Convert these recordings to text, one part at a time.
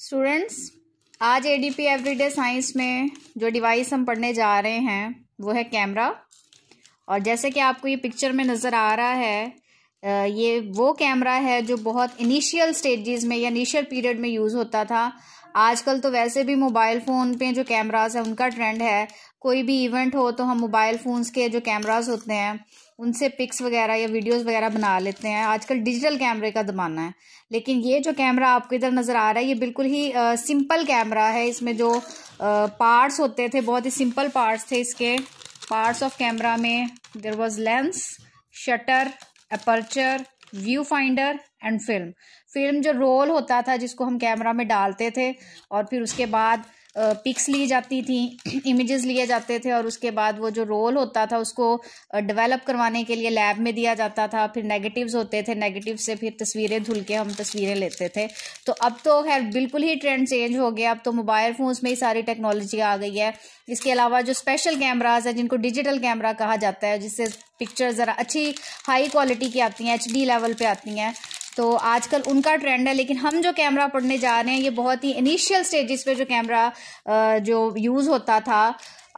Students आज A D P everyday science में जो डिवाइस हम पढ़ने जा रहे हैं वो है कैमरा और जैसे कि आपको ये पिक्चर में नज़र आ रहा है ये वो कैमरा है जो बहुत इनिशियल स्टेजेस में या इनिशियल पीरियड में यूज़ होता था आजकल तो वैसे भी मोबाइल फ़ोन पे जो कैमराज है उनका ट्रेंड है कोई भी इवेंट हो तो हम मोबाइल फ़ोन्स के जो कैमराज होते हैं उनसे पिक्स वगैरह या वीडियोस वगैरह बना लेते हैं आजकल डिजिटल कैमरे का ज़माना है लेकिन ये जो कैमरा आपको इधर नज़र आ रहा है ये बिल्कुल ही आ, सिंपल कैमरा है इसमें जो आ, पार्ट्स होते थे बहुत ही सिंपल पार्ट्स थे इसके पार्ट्स ऑफ कैमरा में there was lens shutter aperture view finder and film film जो रोल होता था जिसको हम कैमरा में डालते थे और फिर उसके बाद पिक्स ली जाती थी इमेजेस लिए जाते थे और उसके बाद वो जो रोल होता था उसको डेवलप करवाने के लिए लैब में दिया जाता था फिर नेगेटिव्स होते थे नेगेटिव से फिर तस्वीरें धुल के हम तस्वीरें लेते थे तो अब तो खैर बिल्कुल ही ट्रेंड चेंज हो गया अब तो मोबाइल फ़ोन्स में ही सारी टेक्नोलॉजी आ गई है इसके अलावा जो स्पेशल कैमराज है जिनको डिजिटल कैमरा कहा जाता है जिससे पिक्चर ज़रा अच्छी हाई क्वालिटी की आती हैं एच लेवल पर आती हैं तो आजकल उनका ट्रेंड है लेकिन हम जो कैमरा पढ़ने जा रहे हैं ये बहुत ही इनिशियल स्टेजेस पे जो कैमरा जो यूज़ होता था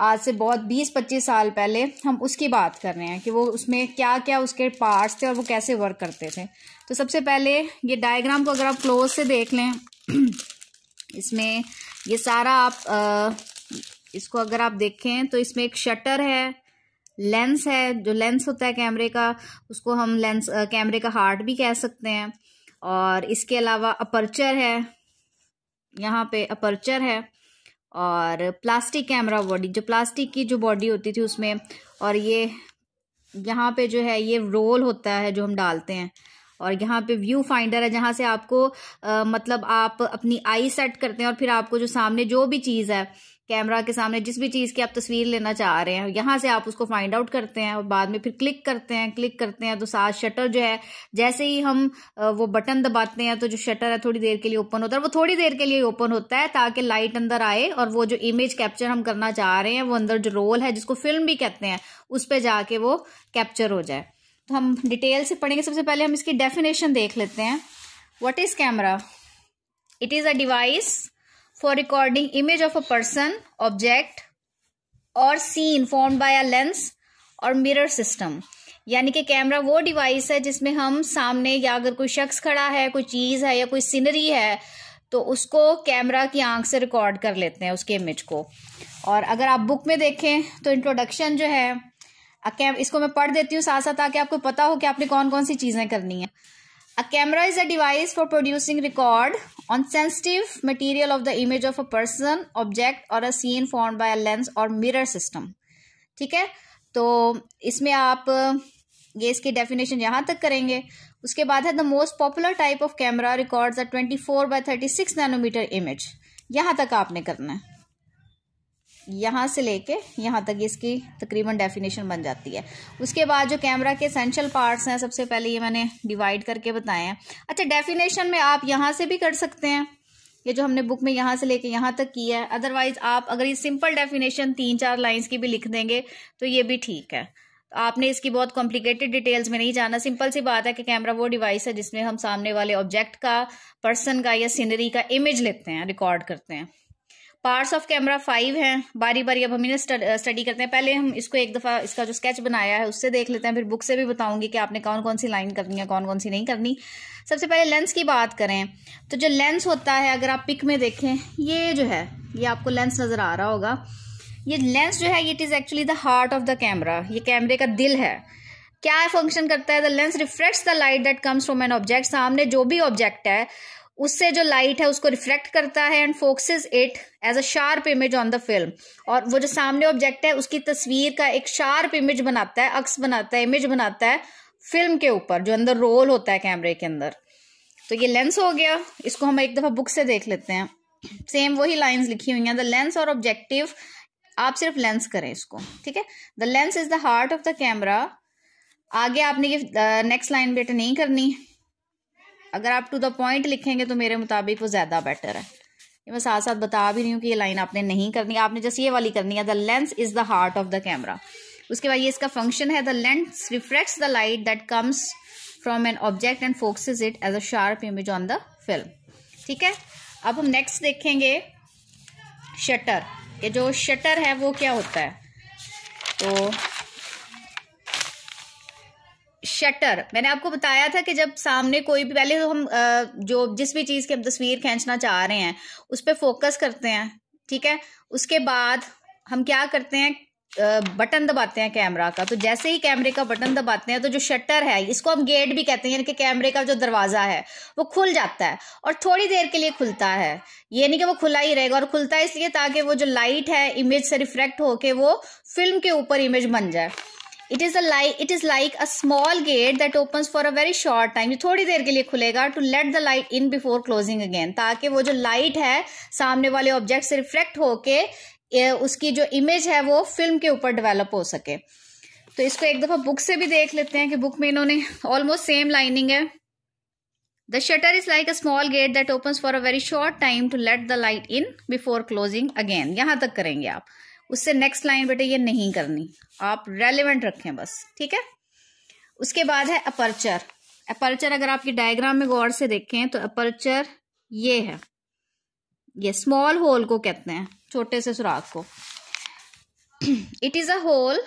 आज से बहुत 20-25 साल पहले हम उसकी बात कर रहे हैं कि वो उसमें क्या क्या उसके पार्ट्स थे और वो कैसे वर्क करते थे तो सबसे पहले ये डायग्राम को अगर आप क्लोज से देख लें इसमें ये सारा आप आ, इसको अगर आप देखें तो इसमें एक शटर है लेंस है जो लेंस होता है कैमरे का उसको हम लेंस कैमरे का हार्ट भी कह सकते हैं और इसके अलावा अपर्चर है यहाँ पे अपर्चर है और प्लास्टिक कैमरा बॉडी जो प्लास्टिक की जो बॉडी होती थी उसमें और ये यहाँ पे जो है ये रोल होता है जो हम डालते हैं और यहाँ पे व्यू फाइंडर है जहाँ से आपको आ, मतलब आप अपनी आई सेट करते हैं और फिर आपको जो सामने जो भी चीज़ है कैमरा के सामने जिस भी चीज़ की आप तस्वीर लेना चाह रहे हैं यहाँ से आप उसको फाइंड आउट करते हैं और बाद में फिर क्लिक करते हैं क्लिक करते हैं तो साथ शटर जो है जैसे ही हम वो बटन दबाते हैं तो जो शटर है थोड़ी देर के लिए ओपन होता है वो थोड़ी देर के लिए ओपन होता है ताकि लाइट अंदर आए और वो जो इमेज कैप्चर हम करना चाह रहे हैं वो अंदर जो रोल है जिसको फिल्म भी कहते हैं उस पर जाके वो कैप्चर हो जाए तो हम डिटेल से पढ़ेंगे सबसे पहले हम इसकी डेफिनेशन देख लेते हैं what is camera it is a device for recording image of a person, object or scene formed by a lens और mirror system. यानी कि कैमरा वो डिवाइस है जिसमें हम सामने या अगर कोई शख्स खड़ा है कोई चीज़ है या कोई सीनरी है तो उसको कैमरा की आंख से रिकॉर्ड कर लेते हैं उसके इमेज को और अगर आप बुक में देखें तो इंट्रोडक्शन जो है इसको मैं पढ़ देती हूँ साथ साथ ताकि आपको पता हो कि आपने कौन कौन सी चीज़ें करनी है A camera is a device for producing record on sensitive material of the image of a person, object or a scene formed by a lens or mirror system. ठीक है तो इसमें आप ये इसकी डेफिनेशन यहाँ तक करेंगे उसके बाद है the most popular type of camera records a 24 by 36 nanometer image यहाँ तक आपने करना है यहाँ से लेके यहाँ तक इसकी तकरीबन डेफिनेशन बन जाती है उसके बाद जो कैमरा के एसेंशियल पार्ट्स हैं सबसे पहले ये मैंने डिवाइड करके बताए हैं अच्छा डेफिनेशन में आप यहाँ से भी कर सकते हैं ये जो हमने बुक में यहाँ से लेके यहाँ तक किया है अदरवाइज आप अगर ये सिंपल डेफिनेशन तीन चार लाइन्स की भी लिख देंगे तो ये भी ठीक है आपने इसकी बहुत कॉम्प्लिकेटेड डिटेल्स में नहीं जाना सिंपल सी बात है कि कैमरा वो डिवाइस है जिसमें हम सामने वाले ऑब्जेक्ट का पर्सन का या सीनरी का इमेज लेते हैं रिकॉर्ड करते हैं पार्ट्स ऑफ कैमरा फाइव हैं बारी बारी अब हम इन्हें स्टडी uh, करते हैं पहले हम इसको एक दफ़ा इसका जो स्केच बनाया है उससे देख लेते हैं फिर बुक से भी बताऊंगी कि आपने कौन कौन सी लाइन करनी है कौन कौन सी नहीं करनी सबसे पहले लेंस की बात करें तो जो लेंस होता है अगर आप पिक में देखें ये जो है ये आपको लेंस नज़र आ रहा होगा ये लेंस जो है it is actually the heart of the camera ये कैमरे का दिल है क्या फंक्शन करता है the lens reflects the light that comes from an object सामने जो भी ऑब्जेक्ट है उससे जो लाइट है उसको रिफ्लेक्ट करता है and focuses it as a sharp image on the film और वो जो सामने ऑब्जेक्ट है उसकी तस्वीर का एक शार्प इमेज बनाता है अक्स बनाता है इमेज बनाता है फिल्म के ऊपर जो अंदर रोल होता है कैमरे के अंदर तो ये लेंस हो गया इसको हम एक दफ़ा बुक से देख लेते हैं सेम वही लाइन्स लिखी हुई हैं द लेंस और ऑब्जेक्टिव आप सिर्फ लेंस करें इसको ठीक है the lens is the heart of the camera आगे आपने ये नेक्स्ट लाइन बेटा नहीं करनी अगर आप टू द पॉइंट लिखेंगे तो मेरे मुताबिक वो ज़्यादा बेटर है ये मैं साथ साथ बता भी रही हूँ कि ये लाइन आपने नहीं करनी आपने जस्ट ये वाली करनी है the lens is the heart of the camera उसके बाद ये इसका फंक्शन है the lens reflects the light that comes from an object and focuses it as a sharp image on the film ठीक है अब हम नेक्स्ट देखेंगे शटर ये जो शटर है वो क्या होता है तो शटर मैंने आपको बताया था कि जब सामने कोई भी पहले तो हम जो जिस भी चीज़ की हम तस्वीर खींचना चाह रहे हैं उस पर फोकस करते हैं ठीक है उसके बाद हम क्या करते हैं बटन दबाते हैं कैमरा का तो जैसे ही कैमरे का बटन दबाते हैं तो जो शटर है इसको हम गेट भी कहते हैं यानी कि कैमरे का जो दरवाज़ा है वो खुल जाता है और थोड़ी देर के लिए खुलता है ये नहीं कि वो खुला ही रहेगा और खुलता है इसलिए ताकि वो जो लाइट है इमेज से रिफ्लेक्ट होके वो फिल्म के ऊपर इमेज बन जाए it is a it is like a small gate that open for a very short time जो थोड़ी देर के लिए खुलेगा to let the light in before closing again ताकि वो जो लाइट है सामने वाले ऑब्जेक्ट से रिफ्लेक्ट होके उसकी जो इमेज है वो फिल्म के ऊपर डेवेलप हो सके तो इसको एक दफा बुक से भी देख लेते हैं कि बुक में इन्होंने ऑलमोस्ट सेम लाइनिंग है the shutter is like a small gate that open for a very short time to let the light in before closing again यहां तक करेंगे आप उससे नेक्स्ट लाइन बेटे ये नहीं करनी आप रेलिवेंट रखें बस ठीक है उसके बाद है अपर्चर अपर्चर अगर आपके डायग्राम में गौर से देखें तो अपर्चर ये है ये स्मॉल होल को कहते हैं छोटे से सुराख को it is a hole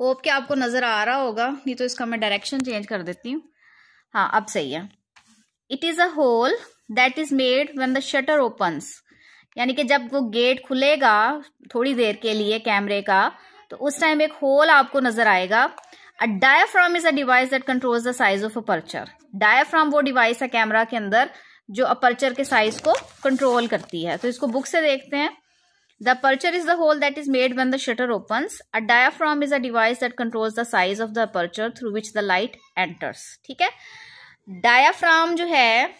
hope कि आपको नज़र आ रहा होगा नहीं तो इसका मैं डायरेक्शन चेंज कर देती हूँ हाँ अब सही है it is a hole that is made when the shutter opens यानी कि जब वो गेट खुलेगा थोड़ी देर के लिए कैमरे का तो उस टाइम एक होल आपको नजर आएगा a diaphragm is a device that controls the size of aperture diaphragm वो डिवाइस है कैमरा के अंदर जो अपर्चर के साइज को कंट्रोल करती है तो इसको बुक से देखते हैं the aperture is the hole that is made when the shutter open a diaphragm is a device that controls the size of the aperture through which the light enters ठीक है diaphragm जो है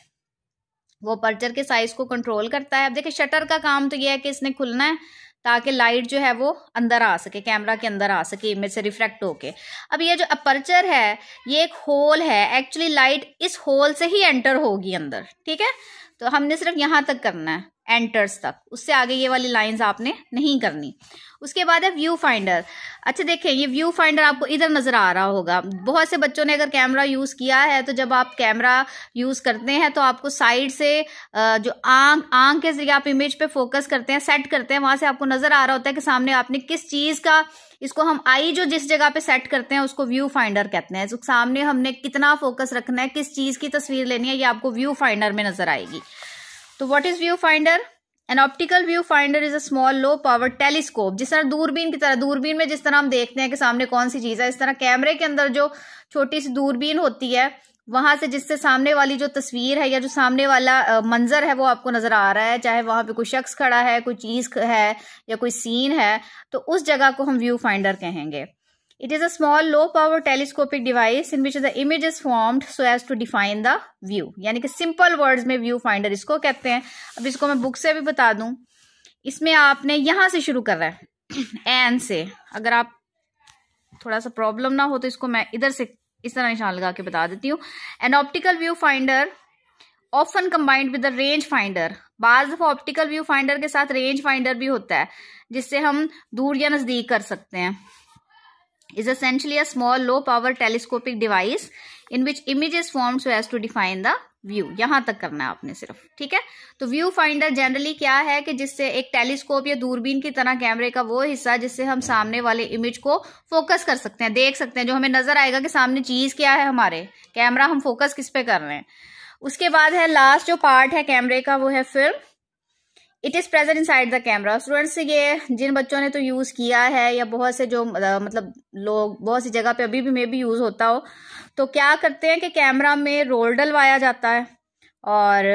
वो percher के size को control करता है अब देखिए शटर का काम तो ये है कि इसने खुलना है ताकि लाइट जो है वो अंदर आ सके कैमरा के अंदर आ सके इमेज से रिफ्लेक्ट होके अब ये जो अपर्चर है ये एक होल है एक्चुअली लाइट इस होल से ही एंटर होगी अंदर ठीक है तो हमने सिर्फ यहाँ तक करना है एंटर्स तक उससे आगे ये वाली लाइंस आपने नहीं करनी उसके बाद है व्यू फाइंडर अच्छा देखें ये व्यू फाइंडर आपको इधर नज़र आ रहा होगा बहुत से बच्चों ने अगर कैमरा यूज़ किया है तो जब आप कैमरा यूज़ करते हैं तो आपको साइड से जो आंख आंख के जरिए आप इमेज पे फोकस करते हैं सेट करते हैं वहाँ से आपको नज़र आ रहा होता है कि सामने आपने किस चीज़ का इसको हम आई जो जिस जगह पे सेट करते हैं उसको व्यू फाइंडर कहते हैं तो सामने हमने कितना फोकस रखना है किस चीज़ की तस्वीर लेनी है ये आपको व्यू फाइंडर में नज़र आएगी तो what is view finder an optical view finder is a small low power telescope जिस तरह दूरबीन की तरह दूरबीन में जिस तरह हम देखते हैं कि सामने कौन सी चीज है इस तरह कैमरे के अंदर जो छोटी सी दूरबीन होती है वहां से जिससे सामने वाली जो तस्वीर है या जो सामने वाला मंजर है वो आपको नजर आ रहा है चाहे वहां पे कोई शख्स खड़ा है कोई चीज है या कोई सीन है तो उस जगह को हम व्यू फाइंडर कहेंगे it is a small low power telescopic device in which the image is formed so as to define the view यानी कि सिंपल words में व्यू फाइंडर इसको कहते हैं अब इसको मैं बुक से भी बता दूं इसमें आपने यहां से शुरू करना है एन से अगर आप थोड़ा सा प्रॉब्लम ना हो तो इसको मैं इधर से इस तरह निशान लगा के बता देती हूँ an optical view finder often combined with range finder बाज ऑप्टिकल व्यू फाइंडर के साथ रेंज फाइंडर भी होता है जिससे हम दूर या नज़दीक कर सकते हैं is essentially a small low power telescopic device in which images formed so as to define the view यहां तक करना है आपने सिर्फ ठीक है तो व्यू फाइंडर जनरली क्या है कि जिससे एक टेलीस्कोप या दूरबीन की तरह कैमरे का वो हिस्सा जिससे हम सामने वाले इमेज को फोकस कर सकते हैं देख सकते हैं जो हमें नजर आएगा कि सामने चीज क्या है हमारे कैमरा हम फोकस किस पे कर रहे हैं उसके बाद है लास्ट जो पार्ट है कैमरे का वो है film it is present inside the camera students ये जिन बच्चों ने तो यूज़ किया है या बहुत से जो मतलब लोग बहुत सी जगह पे अभी भी मे भी यूज़ होता हो तो क्या करते हैं कि कैमरा में रोल डलवाया जाता है और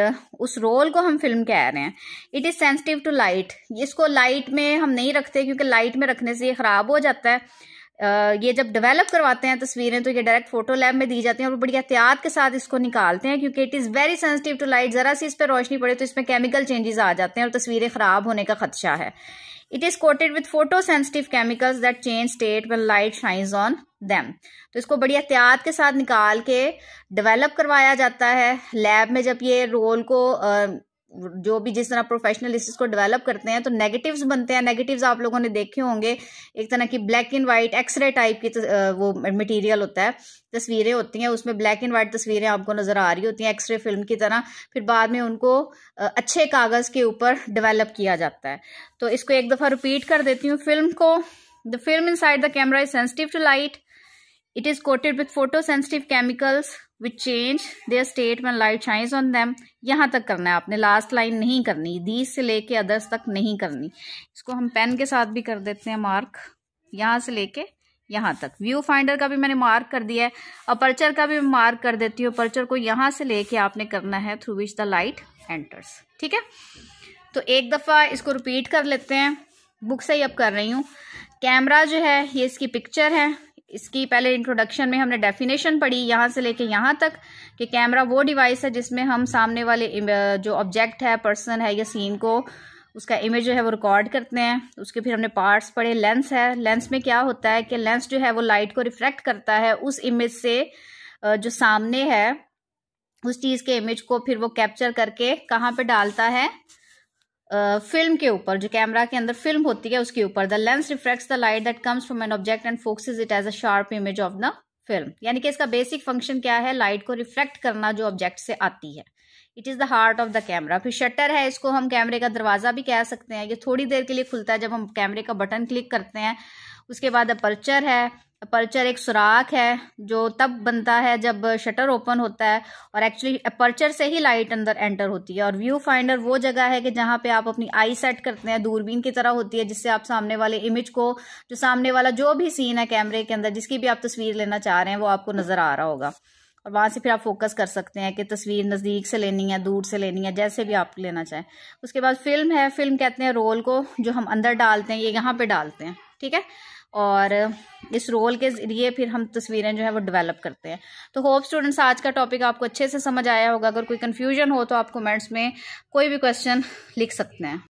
उस रोल को हम फिल्म कह रहे हैं it is sensitive to light इसको लाइट में हम नहीं रखते क्योंकि लाइट में रखने से ये ख़राब हो जाता है ये जब डेवलप करवाते हैं तस्वीरें तो ये डायरेक्ट फोटो लैब में दी जाती हैं और बड़ी एहतियात के साथ इसको निकालते हैं क्योंकि it is very sensitive to light ज़रा सी इस पर रोशनी पड़े तो इसमें केमिकल चेंजेस आ जाते हैं और तस्वीरें ख़राब होने का खदशा है it is coated with photo sensitive chemicals that change state when light shines on them तो इसको बड़ी एहतियात के साथ निकाल के डिवेलप करवाया जाता है लैब में जब ये रोल को जो भी जिस तरह प्रोफेशनलिस्ट इसको डेवलप करते हैं तो नेगेटिव्स बनते हैं नेगेटिव्स आप लोगों ने देखे होंगे एक तरह की black and white x-ray type की वो मटेरियल होता है तस्वीरें होती हैं उसमें ब्लैक एंड वाइट तस्वीरें आपको नज़र आ रही होती हैं एक्सरे फिल्म की तरह फिर बाद में उनको अच्छे कागज़ के ऊपर डिवेलप किया जाता है तो इसको एक दफ़ा रिपीट कर देती हूँ फिल्म को the film inside the camera is sensitive to light It is coated with photosensitive chemicals which change their state when light shines on them. यहाँ तक करना है आपने लास्ट लाइन नहीं करनी these से लेके others तक नहीं करनी इसको हम पेन के साथ भी कर देते हैं मार्क यहाँ से लेके यहाँ तक व्यू फाइंडर का भी मैंने मार्क कर दिया है अपर्चर का भी मार्क कर देती हूँ अपर्चर को यहाँ से लेके आपने करना है through which the light enters ठीक है तो एक दफ़ा इसको रिपीट कर लेते हैं बुक से ही अब कर रही हूँ कैमरा जो है ये इसकी पिक्चर है इसकी पहले इंट्रोडक्शन में हमने डेफिनेशन पढ़ी यहाँ से लेके यहाँ तक कि कैमरा वो डिवाइस है जिसमें हम सामने वाले जो ऑब्जेक्ट है पर्सन है या सीन को उसका इमेज जो है वो रिकॉर्ड करते हैं उसके फिर हमने पार्ट्स पढ़े लेंस है लेंस में क्या होता है कि लेंस जो है वो लाइट को रिफ्लेक्ट करता है उस इमेज से जो सामने है उस चीज़ के इमेज को फिर वो कैप्चर करके कहाँ पे डालता है फिल्म के ऊपर जो कैमरा के अंदर फिल्म होती है उसके ऊपर the lens reflects the light that comes from an object and focuses it as a sharp image of the film यानी कि इसका बेसिक फंक्शन क्या है लाइट को रिफ्लेक्ट करना जो ऑब्जेक्ट से आती है it is the heart of the camera फिर शटर है इसको हम कैमरे का दरवाज़ा भी कह सकते हैं ये थोड़ी देर के लिए खुलता है जब हम कैमरे का बटन क्लिक करते हैं उसके बाद अपर्चर है अपर्चर एक सुराख है जो तब बनता है जब शटर ओपन होता है और एक्चुअली अपर्चर से ही लाइट अंदर एंटर होती है और व्यू फाइंडर वो जगह है कि जहां पे आप अपनी आई सेट करते हैं दूरबीन की तरह होती है जिससे आप सामने वाले इमेज को जो सामने वाला जो भी सीन है कैमरे के अंदर जिसकी भी आप तस्वीर लेना चाह रहे हैं वो आपको नज़र आ रहा होगा और वहां से फिर आप फोकस कर सकते हैं कि तस्वीर नज़दीक से लेनी है दूर से लेनी है जैसे भी आप लेना चाहें उसके बाद फिल्म है फिल्म कहते हैं रोल को जो हम अंदर डालते हैं ये यहाँ पे डालते हैं ठीक है और इस रोल के जरिए फिर हम तस्वीरें जो है वो डेवलप करते हैं तो होप स्टूडेंट्स आज का टॉपिक आपको अच्छे से समझ आया होगा अगर कोई कन्फ्यूजन हो तो आप कमेंट्स में कोई भी क्वेश्चन लिख सकते हैं